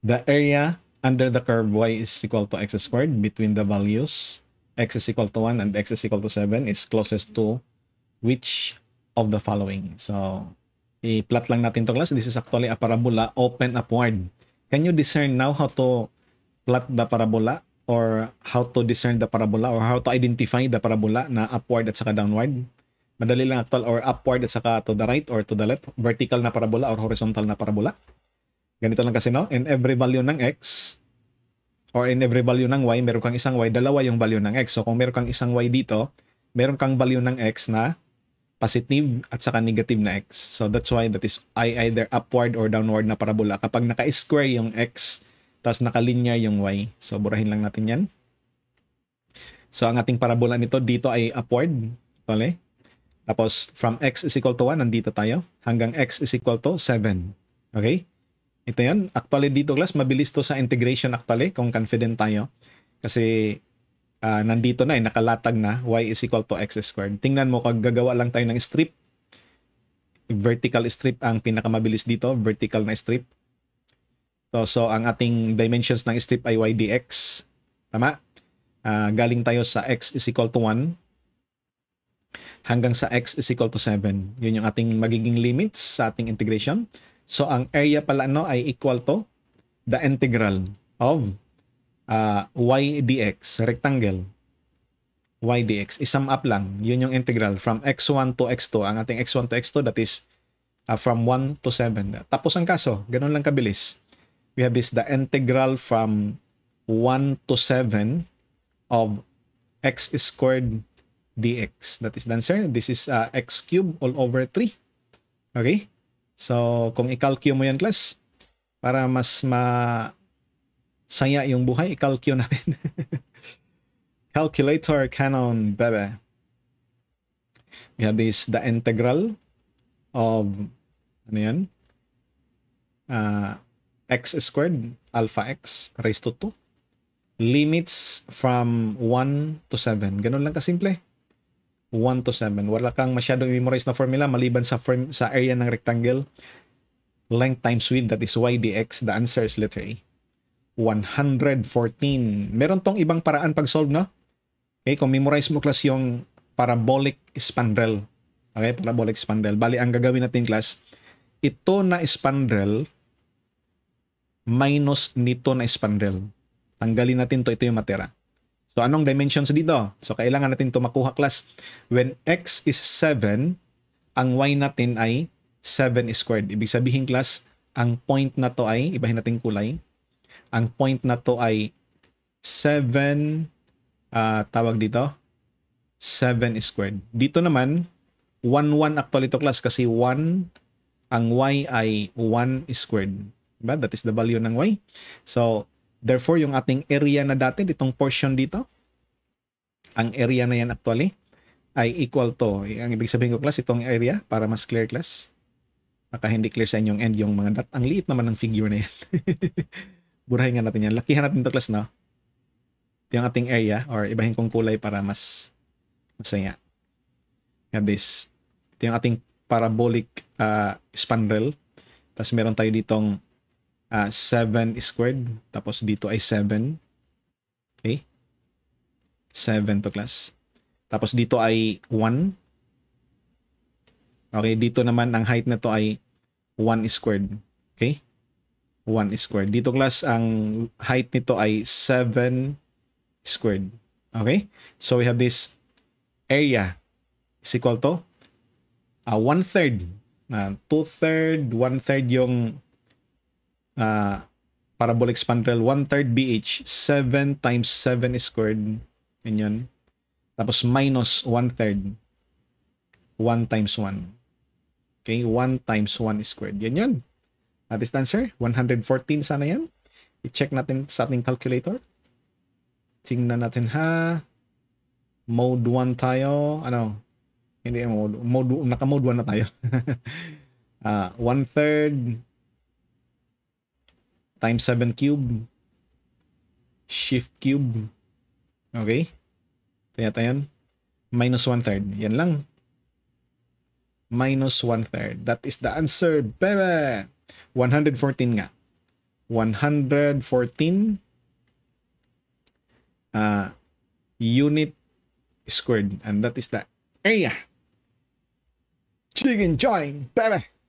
the area under the curve y is equal to x squared between the values x is equal to 1 and x is equal to 7 is closest to which of the following. So, i-plot lang natin to class. This is actually a parabola open upward. Can you discern now how to plot the parabola or how to discern the parabola or how to identify the parabola na upward at saka downward? Madali lang actual or upward at saka to the right or to the left, vertical na parabola or horizontal na parabola. Ganito lang kasi, no? In every value ng x, or in every value ng y, meron kang isang y, dalawa yung value ng x. So, kung meron kang isang y dito, meron kang value ng x na positive at saka negative na x. So, that's why that is I either upward or downward na parabola. Kapag naka-square yung x, tapos naka-linear yung y. So, burahin lang natin yan. So, ang ating parabola nito dito ay upward. Tole. Tapos, from x is equal to 1, nandito tayo. Hanggang x is equal to 7. Okay? Ito yan. Actually dito class, mabilis to sa integration actually kung confident tayo. Kasi uh, nandito na eh, nakalatag na y is equal to x squared. Tingnan mo, kag gagawa lang tayo ng strip. Vertical strip ang pinakamabilis dito, vertical na strip. So, so ang ating dimensions ng strip ay y dx. Tama? Uh, galing tayo sa x is equal to 1 hanggang sa x is equal to 7. Yun yung ating magiging limits sa ating integration. So ang area pala no ay equal to the integral of uh, y dx, rectangle y dx. I-sum up lang. Yun yung integral from x1 to x2. Ang ating x1 to x2 that is uh, from 1 to 7. Tapos ang kaso, ganun lang kabilis. We have this the integral from 1 to 7 of x squared dx. That is the answer. This is uh, x cubed all over 3. Okay? So, kung i-calculate mo yan, class, para mas ma saya yung buhay, i-calculate natin. Calculator canon, bebe. We have this, the integral of, ano yan? Uh, x squared, alpha x, raised to 2. Limits from 1 to 7. Ganun lang kasimple. 1 to 7. Wala kang masyadong memorize na formula maliban sa form, sa area ng rectangle. Length times width, that is y dx. The answer is letter A. 114. Meron tong ibang paraan pag solve, no? Okay, kung memorize mo class yung parabolic spandrel. Okay, parabolic spandrel. Bali, ang gagawin natin class, ito na spandrel minus nito na spandrel. Tanggalin natin to, ito yung matera. So anong dimensions dito? So kailangan natin to makuha class. When x is 7, ang y natin ay 7 squared. Ibig sabihin class, ang point na to ay, ibahin natin kulay, ang point na to ay 7, uh, ah, tawag dito, 7 squared. Dito naman, 1, 1 actually to class kasi 1, ang y ay 1 squared. Diba? That is the value ng y. So, Therefore, yung ating area na dati, itong portion dito, ang area na yan actually, ay equal to, ang ibig sabihin ko class, itong area, para mas clear class, baka hindi clear sa inyong end yung mga dot. Ang liit naman ng figure na yan. Burahin nga natin yan. Lakihan natin to class, no? Ito yung ating area, or ibahin kong kulay para mas masaya. Got this. Ito yung ating parabolic uh, spandrel. Tapos meron tayo ditong uh, ah, 7 squared. Tapos dito ay 7. Okay? 7 to class. Tapos dito ay 1. Okay, dito naman ang height na to ay 1 squared. Okay? 1 squared. Dito class, ang height nito ay 7 squared. Okay? So we have this area is equal to uh, ah, 1 third. Uh, ah, 2 third, 1 third yung uh, parabolic spandrel, 1 third BH, 7 times 7 squared, and yun. Tapos minus 1 third, 1 times 1. Okay, 1 times 1 squared. Yan yun. That is the answer. 114 sana yan. I-check natin sa ating calculator. Tingnan natin ha. Mode 1 tayo. Ano? Hindi, mode, mode, naka mode 1 na tayo. uh, ah, 1 third times 7 cube, shift cube, okay? Tiyata yun. Minus 1 third. Yan lang. Minus 1 third. That is the answer, bebe! 114 nga. 114 uh, unit squared. And that is the area. Chicken join, baby!